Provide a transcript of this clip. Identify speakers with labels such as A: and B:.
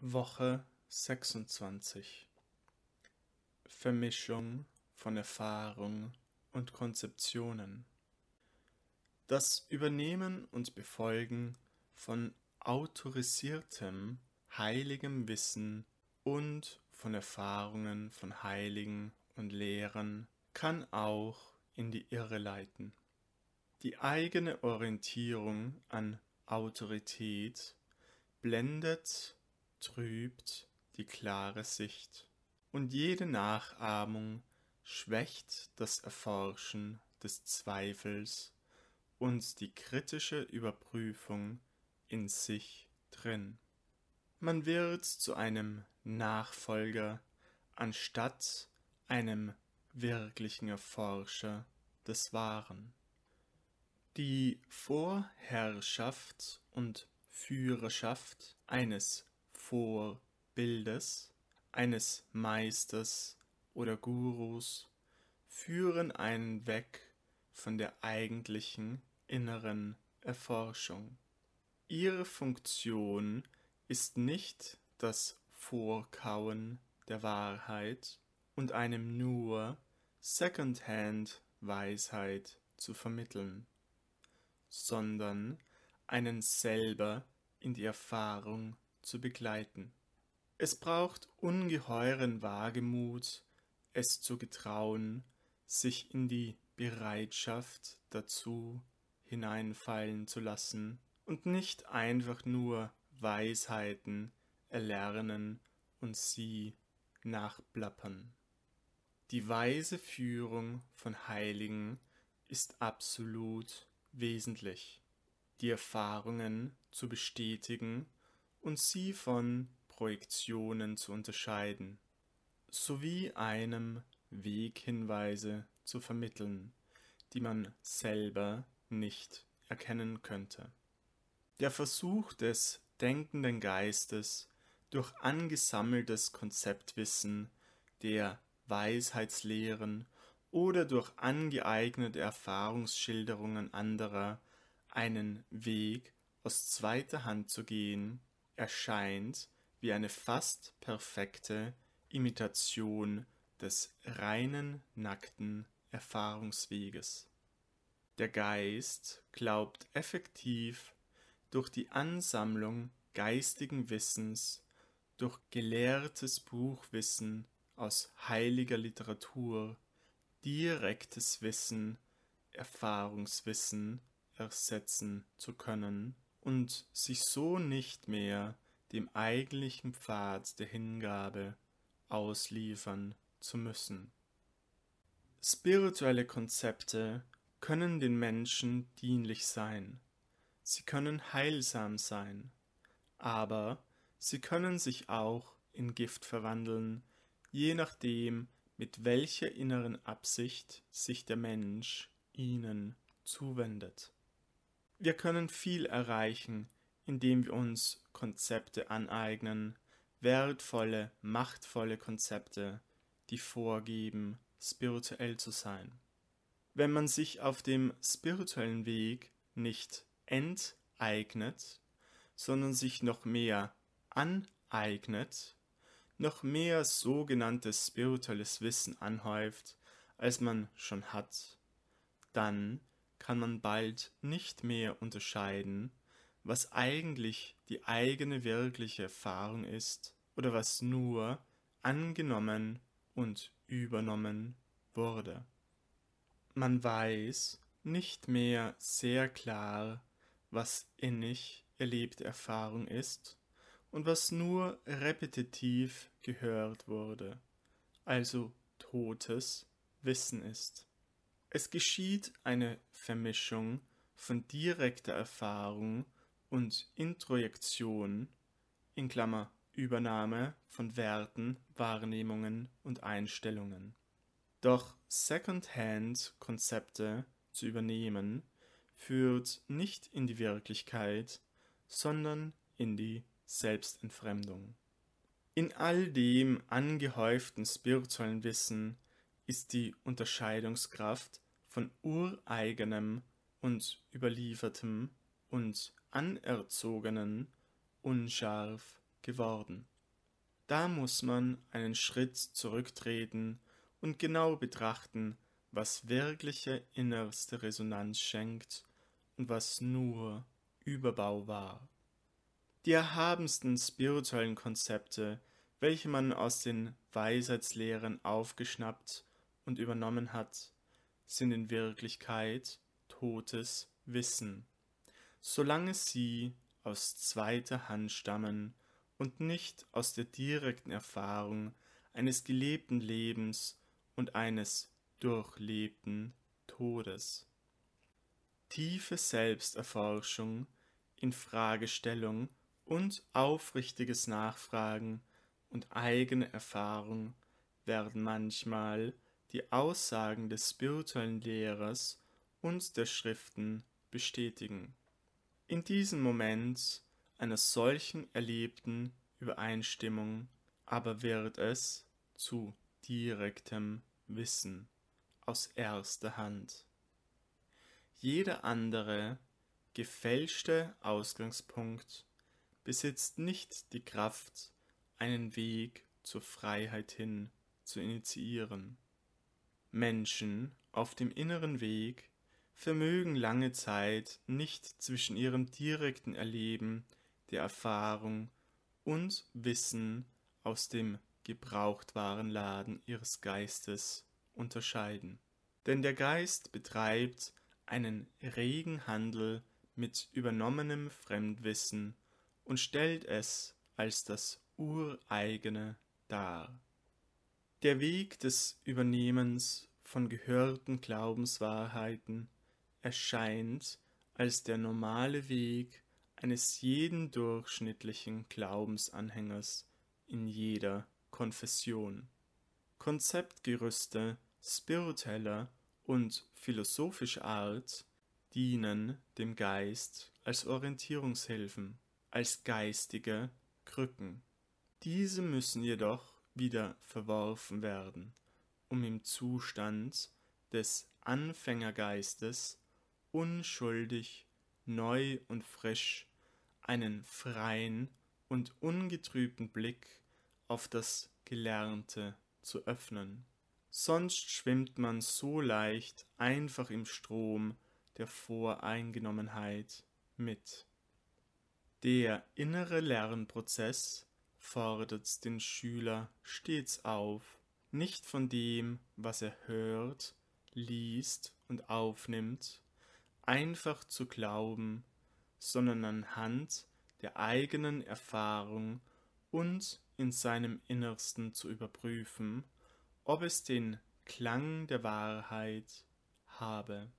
A: Woche 26 Vermischung von Erfahrung und Konzeptionen Das Übernehmen und Befolgen von autorisiertem, heiligem Wissen und von Erfahrungen von Heiligen und Lehren kann auch in die Irre leiten. Die eigene Orientierung an Autorität blendet trübt die klare Sicht, und jede Nachahmung schwächt das Erforschen des Zweifels und die kritische Überprüfung in sich drin. Man wird zu einem Nachfolger anstatt einem wirklichen Erforscher des Wahren. Die Vorherrschaft und Führerschaft eines Vorbildes eines Meisters oder Gurus führen einen weg von der eigentlichen inneren Erforschung. Ihre Funktion ist nicht das Vorkauen der Wahrheit und einem nur Secondhand Weisheit zu vermitteln, sondern einen selber in die Erfahrung zu begleiten. Es braucht ungeheuren Wagemut, es zu getrauen, sich in die Bereitschaft dazu hineinfallen zu lassen und nicht einfach nur Weisheiten erlernen und sie nachplappern. Die weise Führung von Heiligen ist absolut wesentlich. Die Erfahrungen zu bestätigen und sie von Projektionen zu unterscheiden, sowie einem Weghinweise zu vermitteln, die man selber nicht erkennen könnte. Der Versuch des denkenden Geistes, durch angesammeltes Konzeptwissen der Weisheitslehren oder durch angeeignete Erfahrungsschilderungen anderer einen Weg aus zweiter Hand zu gehen, erscheint wie eine fast perfekte Imitation des reinen, nackten Erfahrungsweges. Der Geist glaubt effektiv durch die Ansammlung geistigen Wissens, durch gelehrtes Buchwissen aus heiliger Literatur, direktes Wissen, Erfahrungswissen ersetzen zu können und sich so nicht mehr dem eigentlichen Pfad der Hingabe ausliefern zu müssen. Spirituelle Konzepte können den Menschen dienlich sein, sie können heilsam sein, aber sie können sich auch in Gift verwandeln, je nachdem, mit welcher inneren Absicht sich der Mensch ihnen zuwendet. Wir können viel erreichen, indem wir uns Konzepte aneignen, wertvolle, machtvolle Konzepte, die vorgeben, spirituell zu sein. Wenn man sich auf dem spirituellen Weg nicht enteignet, sondern sich noch mehr aneignet, noch mehr sogenanntes spirituelles Wissen anhäuft, als man schon hat, dann kann man bald nicht mehr unterscheiden, was eigentlich die eigene wirkliche Erfahrung ist oder was nur angenommen und übernommen wurde. Man weiß nicht mehr sehr klar, was innig erlebte Erfahrung ist und was nur repetitiv gehört wurde, also totes Wissen ist. Es geschieht eine Vermischung von direkter Erfahrung und Introjektion in Klammer (Übernahme von Werten, Wahrnehmungen und Einstellungen). Doch Second-hand-Konzepte zu übernehmen, führt nicht in die Wirklichkeit, sondern in die Selbstentfremdung. In all dem angehäuften spirituellen Wissen ist die Unterscheidungskraft von ureigenem und überliefertem und anerzogenen unscharf geworden. Da muss man einen Schritt zurücktreten und genau betrachten, was wirkliche innerste Resonanz schenkt und was nur Überbau war. Die erhabensten spirituellen Konzepte, welche man aus den Weisheitslehren aufgeschnappt und übernommen hat, sind in Wirklichkeit totes Wissen, solange sie aus zweiter Hand stammen und nicht aus der direkten Erfahrung eines gelebten Lebens und eines durchlebten Todes. Tiefe Selbsterforschung, Infragestellung und aufrichtiges Nachfragen und eigene Erfahrung werden manchmal die Aussagen des spirituellen Lehrers und der Schriften bestätigen. In diesem Moment einer solchen erlebten Übereinstimmung aber wird es zu direktem Wissen aus erster Hand. Jeder andere gefälschte Ausgangspunkt besitzt nicht die Kraft, einen Weg zur Freiheit hin zu initiieren. Menschen auf dem inneren Weg vermögen lange Zeit nicht zwischen ihrem direkten Erleben der Erfahrung und Wissen aus dem Gebrauchtwarenladen ihres Geistes unterscheiden. Denn der Geist betreibt einen regen Handel mit übernommenem Fremdwissen und stellt es als das Ureigene dar. Der Weg des Übernehmens von gehörten Glaubenswahrheiten erscheint als der normale Weg eines jeden durchschnittlichen Glaubensanhängers in jeder Konfession. Konzeptgerüste spiritueller und philosophischer Art dienen dem Geist als Orientierungshilfen, als geistige Krücken. Diese müssen jedoch wieder verworfen werden, um im Zustand des Anfängergeistes unschuldig, neu und frisch einen freien und ungetrübten Blick auf das Gelernte zu öffnen. Sonst schwimmt man so leicht einfach im Strom der Voreingenommenheit mit. Der innere Lernprozess fordert den Schüler stets auf, nicht von dem, was er hört, liest und aufnimmt, einfach zu glauben, sondern anhand der eigenen Erfahrung und in seinem Innersten zu überprüfen, ob es den Klang der Wahrheit habe.